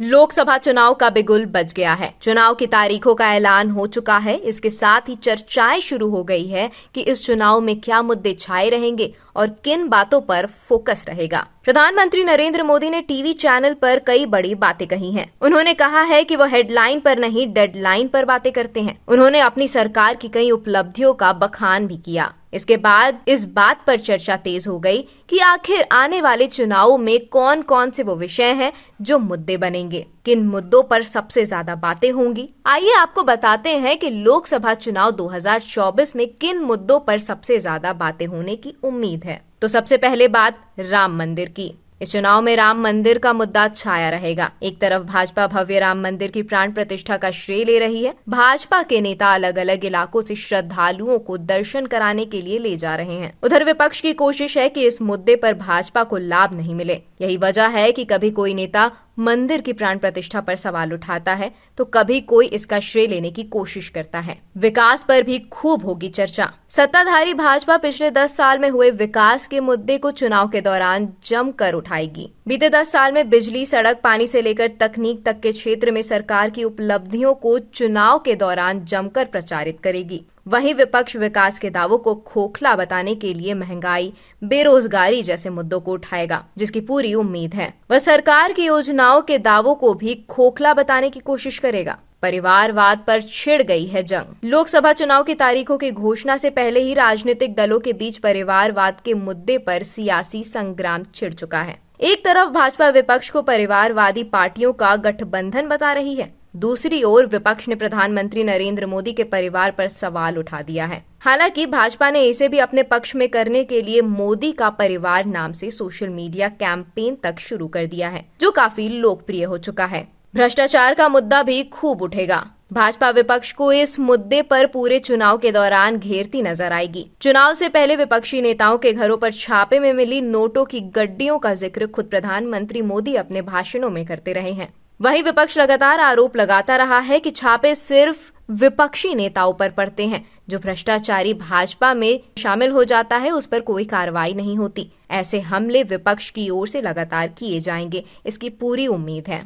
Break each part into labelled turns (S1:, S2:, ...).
S1: लोकसभा चुनाव का बिगुल बज गया है चुनाव की तारीखों का ऐलान हो चुका है इसके साथ ही चर्चाएं शुरू हो गई है कि इस चुनाव में क्या मुद्दे छाए रहेंगे और किन बातों पर फोकस रहेगा प्रधानमंत्री नरेंद्र मोदी ने टीवी चैनल पर कई बड़ी बातें कही हैं। उन्होंने कहा है कि वो हेडलाइन पर नहीं डेडलाइन पर बातें करते हैं उन्होंने अपनी सरकार की कई उपलब्धियों का बखान भी किया इसके बाद इस बात पर चर्चा तेज हो गई कि आखिर आने वाले चुनावों में कौन कौन से वो विषय हैं जो मुद्दे बनेंगे किन मुद्दों पर सबसे ज्यादा बातें होंगी आइए आपको बताते हैं कि लोकसभा चुनाव 2024 में किन मुद्दों पर सबसे ज्यादा बातें होने की उम्मीद है तो सबसे पहले बात राम मंदिर की इस चुनाव में राम मंदिर का मुद्दा छाया रहेगा एक तरफ भाजपा भव्य राम मंदिर की प्राण प्रतिष्ठा का श्रेय ले रही है भाजपा के नेता अलग अलग इलाकों से श्रद्धालुओं को दर्शन कराने के लिए ले जा रहे हैं उधर विपक्ष की कोशिश है कि इस मुद्दे पर भाजपा को लाभ नहीं मिले यही वजह है कि कभी कोई नेता मंदिर की प्राण प्रतिष्ठा पर सवाल उठाता है तो कभी कोई इसका श्रेय लेने की कोशिश करता है विकास पर भी खूब होगी चर्चा सत्ताधारी भाजपा पिछले दस साल में हुए विकास के मुद्दे को चुनाव के दौरान जमकर उठाएगी बीते दस साल में बिजली सड़क पानी से लेकर तकनीक तक के क्षेत्र में सरकार की उपलब्धियों को चुनाव के दौरान जमकर प्रचारित करेगी वहीं विपक्ष विकास के दावों को खोखला बताने के लिए महंगाई बेरोजगारी जैसे मुद्दों को उठाएगा जिसकी पूरी उम्मीद है वह सरकार की योजनाओं के दावों को भी खोखला बताने की कोशिश करेगा परिवारवाद पर छिड़ गई है जंग लोकसभा चुनाव की तारीखों की घोषणा से पहले ही राजनीतिक दलों के बीच परिवारवाद के मुद्दे पर सियासी संग्राम छिड़ चुका है एक तरफ भाजपा विपक्ष को परिवारवादी पार्टियों का गठबंधन बता रही है दूसरी ओर विपक्ष ने प्रधानमंत्री नरेंद्र मोदी के परिवार पर सवाल उठा दिया है हालांकि भाजपा ने इसे भी अपने पक्ष में करने के लिए मोदी का परिवार नाम से सोशल मीडिया कैंपेन तक शुरू कर दिया है जो काफी लोकप्रिय हो चुका है भ्रष्टाचार का मुद्दा भी खूब उठेगा भाजपा विपक्ष को इस मुद्दे पर पूरे चुनाव के दौरान घेरती नजर आएगी चुनाव से पहले विपक्षी नेताओं के घरों पर छापे में मिली नोटों की गड्डियों का जिक्र खुद प्रधानमंत्री मोदी अपने भाषणों में करते रहे हैं वहीं विपक्ष लगातार आरोप लगाता रहा है कि छापे सिर्फ विपक्षी नेताओं पर पड़ते हैं जो भ्रष्टाचारी भाजपा में शामिल हो जाता है उस पर कोई कार्रवाई नहीं होती ऐसे हमले विपक्ष की ओर से लगातार किए जाएंगे इसकी पूरी उम्मीद है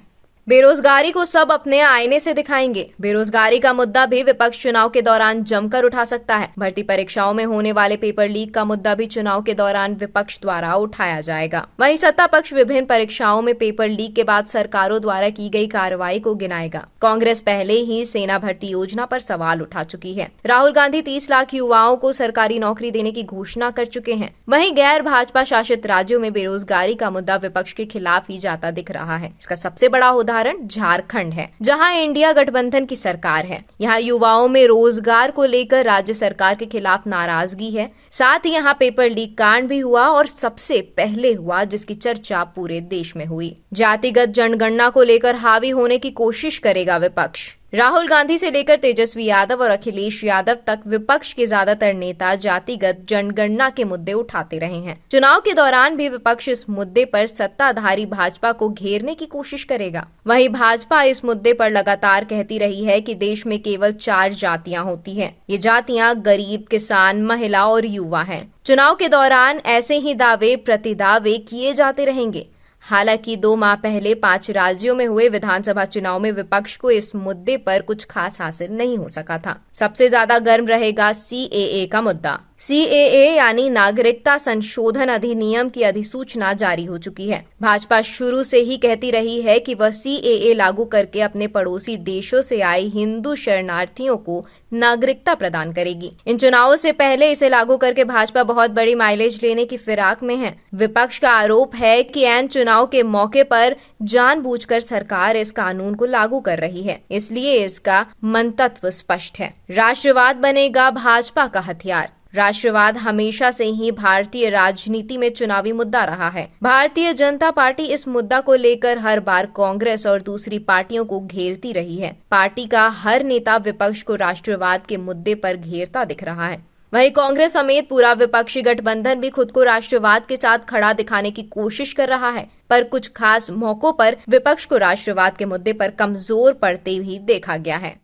S1: बेरोजगारी को सब अपने आईने से दिखाएंगे बेरोजगारी का मुद्दा भी विपक्ष चुनाव के दौरान जमकर उठा सकता है भर्ती परीक्षाओं में होने वाले पेपर लीक का मुद्दा भी चुनाव के दौरान विपक्ष द्वारा उठाया जाएगा वहीं सत्ता पक्ष विभिन्न परीक्षाओं में पेपर लीक के बाद सरकारों द्वारा की गई कार्रवाई को गिनाएगा कांग्रेस पहले ही सेना भर्ती योजना पर सवाल उठा चुकी है राहुल गांधी तीस लाख युवाओं को सरकारी नौकरी देने की घोषणा कर चुके हैं वहीं गैर भाजपा शासित राज्यों में बेरोजगारी का मुद्दा विपक्ष के खिलाफ ही जाता दिख रहा है इसका सबसे बड़ा उदाहरण उदाहरण झारखंड है जहां इंडिया गठबंधन की सरकार है यहां युवाओं में रोजगार को लेकर राज्य सरकार के खिलाफ नाराजगी है साथ ही यहाँ पेपर लीक कांड भी हुआ और सबसे पहले हुआ जिसकी चर्चा पूरे देश में हुई जातिगत जनगणना को लेकर हावी होने की कोशिश करेगा विपक्ष राहुल गांधी से लेकर तेजस्वी यादव और अखिलेश यादव तक विपक्ष के ज्यादातर नेता जातिगत जनगणना के मुद्दे उठाते रहे हैं चुनाव के दौरान भी विपक्ष इस मुद्दे पर सत्ताधारी भाजपा को घेरने की कोशिश करेगा वहीं भाजपा इस मुद्दे पर लगातार कहती रही है कि देश में केवल चार जातियां होती हैं। ये जातियां गरीब किसान महिला और युवा है चुनाव के दौरान ऐसे ही दावे प्रति दावे किए जाते रहेंगे हालांकि दो माह पहले पांच राज्यों में हुए विधानसभा चुनाव में विपक्ष को इस मुद्दे पर कुछ खास हासिल नहीं हो सका था सबसे ज्यादा गर्म रहेगा सी का मुद्दा सीएए यानी नागरिकता संशोधन अधिनियम की अधिसूचना जारी हो चुकी है भाजपा शुरू से ही कहती रही है कि वह सीएए लागू करके अपने पड़ोसी देशों से आए हिंदू शरणार्थियों को नागरिकता प्रदान करेगी इन चुनावों से पहले इसे लागू करके भाजपा बहुत बड़ी माइलेज लेने की फिराक में है विपक्ष का आरोप है कि एन चुनाव के मौके पर जानबूझकर सरकार इस कानून को लागू कर रही है इसलिए इसका मंतत्व स्पष्ट है राष्ट्रवाद बनेगा भाजपा का हथियार राष्ट्रवाद हमेशा से ही भारतीय राजनीति में चुनावी मुद्दा रहा है भारतीय जनता पार्टी इस मुद्दा को लेकर हर बार कांग्रेस और दूसरी पार्टियों को घेरती रही है पार्टी का हर नेता विपक्ष को राष्ट्रवाद के मुद्दे पर घेरता दिख रहा है वहीं कांग्रेस समेत पूरा विपक्षी गठबंधन भी खुद को राष्ट्रवाद के साथ खड़ा दिखाने की कोशिश कर रहा है पर कुछ खास मौकों पर विपक्ष को राष्ट्रवाद के मुद्दे पर कमजोर पड़ते भी देखा गया है